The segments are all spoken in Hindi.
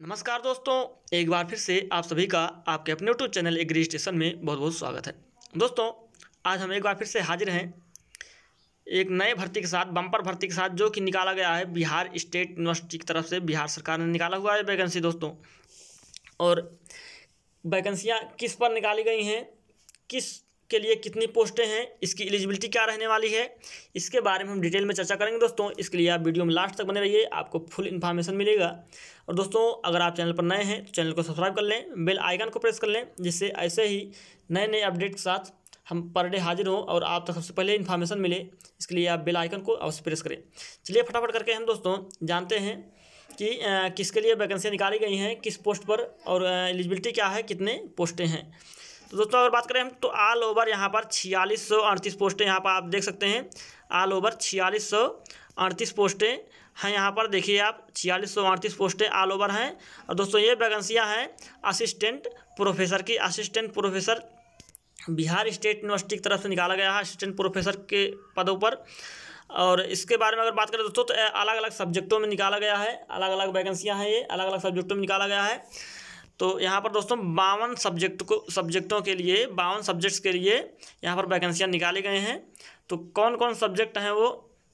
नमस्कार दोस्तों एक बार फिर से आप सभी का आपके अपने यूट्यूब चैनल एग्री स्टेशन में बहुत बहुत स्वागत है दोस्तों आज हम एक बार फिर से हाजिर हैं एक नए भर्ती के साथ बम्पर भर्ती के साथ जो कि निकाला गया है बिहार स्टेट यूनिवर्सिटी की तरफ से बिहार सरकार ने निकाला हुआ है वैकेंसी दोस्तों और वैकेंसियाँ किस पर निकाली गई हैं किस के लिए कितनी पोस्टें हैं इसकी एलिजिबिलिटी क्या रहने वाली है इसके बारे में हम डिटेल में चर्चा करेंगे दोस्तों इसके लिए आप वीडियो में लास्ट तक बने रहिए आपको फुल इन्फॉर्मेशन मिलेगा और दोस्तों अगर आप चैनल पर नए हैं तो चैनल को सब्सक्राइब कर लें बेल आइकन को प्रेस कर लें जिससे ऐसे ही नए नए अपडेट के साथ हम पर डे हाजिर हों और आप तक सबसे पहले इन्फॉर्मेशन मिले इसके लिए आप बेल आइकन को अवश्य प्रेस करें चलिए फटाफट करके हम दोस्तों जानते हैं कि किसके लिए वैकेंसियाँ निकाली गई हैं किस पोस्ट पर और एलिजिबिलिटी क्या है कितने पोस्टें हैं तो दोस्तों अगर बात करें हम तो ऑल ओवर यहाँ पर छियालीस सौ अड़तीस पोस्टें यहाँ पर आप देख सकते हैं ऑल ओवर छियालीस सौ अड़तीस पोस्टें हैं यहाँ पर देखिए आप छियालीस सौ अड़तीस पोस्टें आल ओवर हैं और दोस्तों ये वैकेंसियाँ हैं असिस्टेंट प्रोफेसर की assistant professor Bihar state university की तरफ से निकाला गया है असिस्टेंट प्रोफेसर के पदों पर और इसके बारे में अगर बात करें दोस्तों तो अलग अलग सब्जेक्टों में निकाला गया है अलग अलग वैकेंसियाँ हैं ये अलग अलग सब्जेक्टों में निकाला गया है तो यहाँ पर दोस्तों बावन सब्जेक्ट को सब्जेक्टों के लिए बावन सब्जेक्ट्स के लिए यहाँ पर वैकेंसियाँ निकाले गए हैं तो कौन कौन सब्जेक्ट हैं वो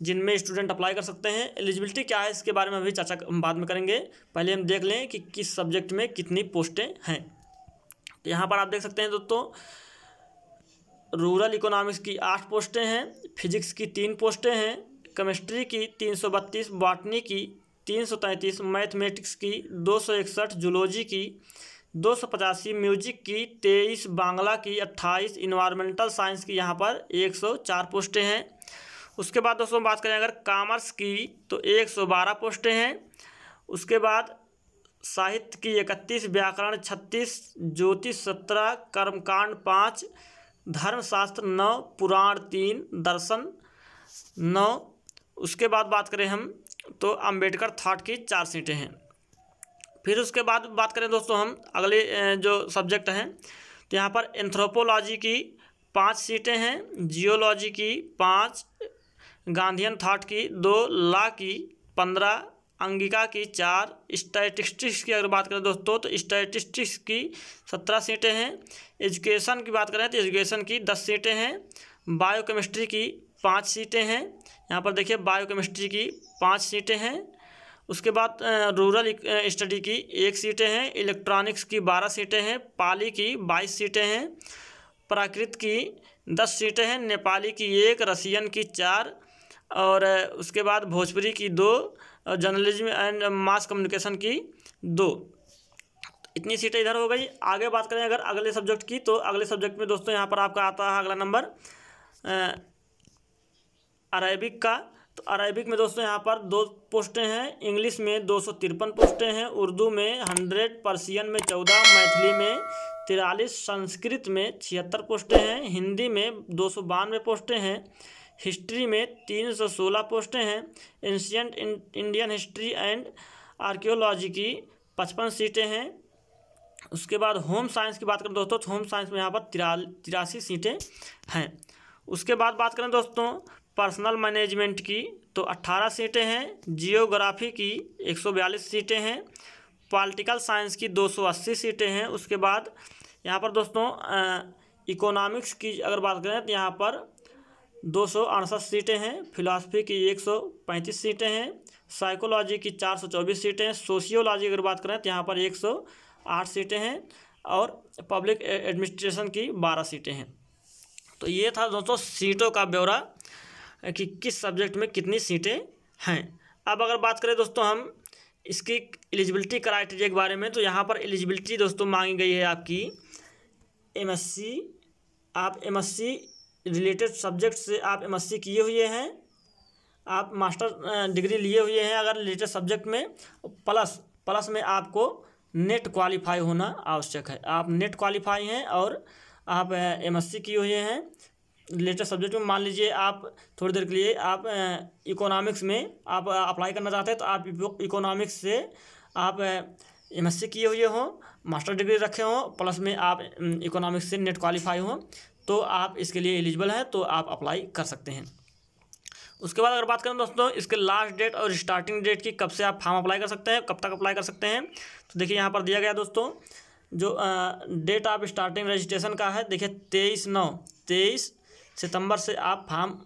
जिनमें स्टूडेंट अप्लाई कर सकते हैं एलिजिबिलिटी क्या है इसके बारे में अभी चर्चा बाद में करेंगे पहले हम देख लें कि किस सब्जेक्ट में कितनी पोस्टें हैं तो यहाँ पर आप देख सकते हैं दोस्तों रूरल इकोनॉमिक्स की आठ पोस्टें हैं फिजिक्स की तीन पोस्टें हैं केमिस्ट्री की तीन सौ बत्तीस बॉटनी की तीन सौ तैंतीस मैथमेटिक्स की दो सौ इकसठ जूलॉजी की दो सौ पचासी म्यूजिक की तेईस बांग्ला की अट्ठाईस इन्वायरमेंटल साइंस की यहाँ पर एक सौ चार पोस्टें हैं उसके बाद दोस्तों बात करें अगर कामर्स की तो एक सौ बारह पोस्टें हैं उसके बाद साहित्य की इकतीस व्याकरण छत्तीस ज्योतिष सत्रह कर्मकांड पाँच धर्मशास्त्र नौ पुराण तीन दर्शन नौ उसके बाद बात करें हम तो अंबेडकर थाट की चार सीटें हैं फिर उसके बाद बात करें दोस्तों हम अगले जो सब्जेक्ट हैं तो यहाँ पर एंथ्रोपोलॉजी की पाँच सीटें हैं जियोलॉजी की पाँच गांधीन थाट की दो ला की पंद्रह अंगिका की चार स्टैटिस्टिक्स की अगर बात करें दोस्तों तो स्टैटिस्टिक्स की सत्रह सीटें हैं एजुकेशन की बात करें तो एजुकेशन की दस सीटें हैं बायोकेमिस्ट्री की पाँच सीटें हैं यहाँ पर देखिए बायोकेमिस्ट्री की पाँच सीटें हैं उसके बाद रूरल स्टडी की एक सीटें हैं इलेक्ट्रॉनिक्स की बारह सीटें हैं पाली की बाईस सीटें हैं प्राकृत की दस सीटें हैं नेपाली की एक रसियन की चार और उसके बाद भोजपुरी की दो और जर्नलिज्म एंड मास कम्युनिकेशन की दो इतनी सीटें इधर हो गई आगे बात करें अगर अगले सब्जेक्ट की तो अगले सब्जेक्ट में दोस्तों यहाँ पर आपका आता है अगला नंबर अरेबिक का तो अरेबिक में दोस्तों यहाँ पर दो पोस्टें हैं इंग्लिश में दो सौ तिरपन पोस्टें हैं उर्दू में हंड्रेड पर्सियन में चौदह मैथिली में तिरालीस संस्कृत में छिहत्तर पोस्टें हैं हिंदी में दो सौ बानवे पोस्टें हैं हिस्ट्री में तीन सौ सोलह पोस्टें हैं ancient Indian history and archaeology की पचपन सीटें हैं उसके बाद होम साइंस की बात करें दोस्तों तो होम साइंस में यहाँ पर तिरासी सीटें हैं उसके बाद बात करें दोस्तों पर्सनल मैनेजमेंट की तो 18 सीटें हैं जियोग्राफी की 142 सीटें हैं पॉलिटिकल साइंस की 280 सीटें हैं उसके बाद यहाँ पर दोस्तों इकोनॉमिक्स की अगर बात करें तो यहाँ पर दो सीटें हैं फिलासफी की एक सीटें हैं साइकोलॉजी की 424 सीटें हैं सोशियोलॉजी अगर बात करें तो यहाँ पर 108 सीटें हैं और पब्लिक एडमिनिस्ट्रेशन की 12 सीटें हैं तो ये था दोस्तों सीटों का ब्यौरा कि किस सब्जेक्ट में कितनी सीटें हैं अब अगर बात करें दोस्तों हम इसकी एलिजिबिलिटी क्राइटेरिया के बारे में तो यहाँ पर एलिजिबिलिटी दोस्तों मांगी गई है आपकी एम आप एम रिलेटेड सब्जेक्ट से आप एम किए हुए हैं आप मास्टर डिग्री लिए हुए हैं अगर रिलेटेड सब्जेक्ट में प्लस प्लस में आपको नेट क्वालिफाई होना आवश्यक है आप नेट क्वालिफाई हैं और आप एमएससी किए हुए हैं रिलेटेड सब्जेक्ट में मान लीजिए आप थोड़ी देर के लिए आप इकोनॉमिक्स में आप अप्लाई करना चाहते हैं तो आप इकोनॉमिक्स से आप एम एस सी किए हुए हों मास्टर डिग्री रखे हों प्लस में आप इकोनॉमिक्स से नेट क्वालिफाई हों तो आप इसके लिए एलिजिबल हैं तो आप अप्लाई कर सकते हैं उसके बाद अगर बात करें दोस्तों इसके लास्ट डेट और स्टार्टिंग डेट की कब से आप फॉर्म अप्लाई कर सकते हैं कब तक अप्लाई कर सकते हैं तो देखिए यहाँ पर दिया गया दोस्तों जो डेट ऑफ स्टार्टिंग रजिस्ट्रेशन का है देखिए तेईस नौ तेईस सितंबर से आप फार्म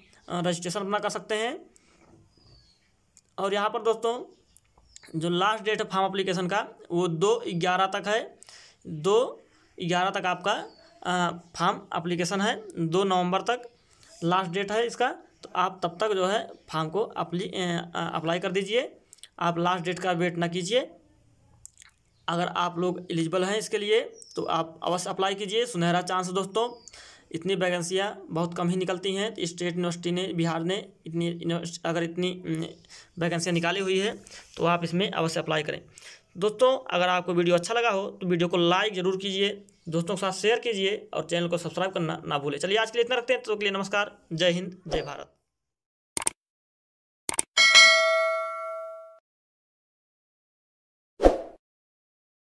रजिस्ट्रेशन अपना कर सकते हैं और यहाँ पर दोस्तों जो लास्ट डेट है फार्म अप्लीकेशन का वो दो ग्यारह तक है दो ग्यारह तक आपका फार्म अप्लीकेशन है दो नवंबर तक लास्ट डेट है इसका तो आप तब तक जो है फार्म को अपली अप्लाई कर दीजिए आप लास्ट डेट का वेट ना कीजिए अगर आप लोग एलिजिबल हैं इसके लिए तो आप अवश्य अप्लाई कीजिए सुनहरा चांस दोस्तों इतनी वैकेंसियाँ बहुत कम ही निकलती हैं तो स्टेट यूनिवर्सिटी ने बिहार ने इतनी अगर इतनी वैकेंसियाँ निकाली हुई है तो आप इसमें अवश्य अप्लाई करें दोस्तों अगर आपको वीडियो अच्छा लगा हो तो वीडियो को लाइक ज़रूर कीजिए दोस्तों के साथ शेयर कीजिए और चैनल को सब्सक्राइब करना ना भूलें चलिए आज के लिए इतना रखते हैं तो के लिए नमस्कार जय हिंद जय भारत